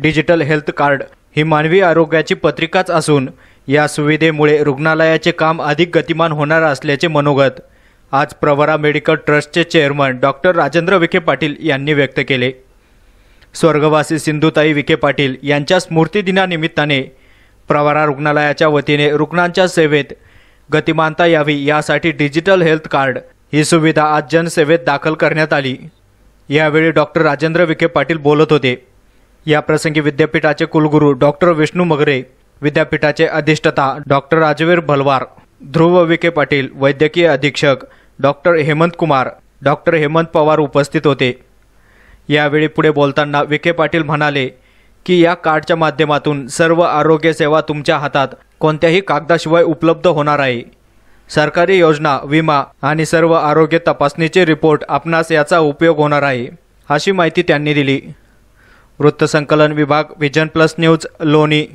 digital health card ही मानवी आरोग्याची पत्रिकाच असून या सुविधेमुळे रुग्णालयाचे काम अधिक गतिमान होणार असल्याचे मनोगत आज प्रवरा मेडिकल ट्रस्टचे चेअरमन डॉक्टर राजेंद्र विखे पाटील यांनी व्यक्त केले स्वर्गवासी सिंधुताई विखे पाटील यांच्या स्मृतिदिनानिमित्ताने प्रवरा रुग्णालयाच्या वतीने रुग्णांच्या सेवेत गतिमानता यावी यासाठी डिजिटल हेल्थ कार्ड ही सुविधा आज जनसेवेत दाखल करण्यात आली यावेळी डॉक्टर राजेंद्र विखे पाटील बोलत होते याप्रसंगी विद्यापीठाचे कुलगुरू डॉक्टर विष्णू मगरे विद्यापीठाचे अधिष्ठता डॉक्टर राजवीर भलवार ध्रुव विखे पाटील वैद्यकीय अधीक्षक डॉक्टर हेमंत कुमार डॉक्टर हेमंत पवार उपस्थित होते यावेळी पुढे बोलताना विखे पाटील म्हणाले की या कार्डच्या माध्यमातून सर्व आरोग्य सेवा तुमच्या हातात कोणत्याही कागदाशिवाय उपलब्ध होणार आहे सरकारी योजना विमा आणि सर्व आरोग्य तपासणीचे रिपोर्ट आपणास याचा उपयोग होणार आहे अशी माहिती त्यांनी दिली संकलन विभाग व्हिजन प्लस न्यूज लोणी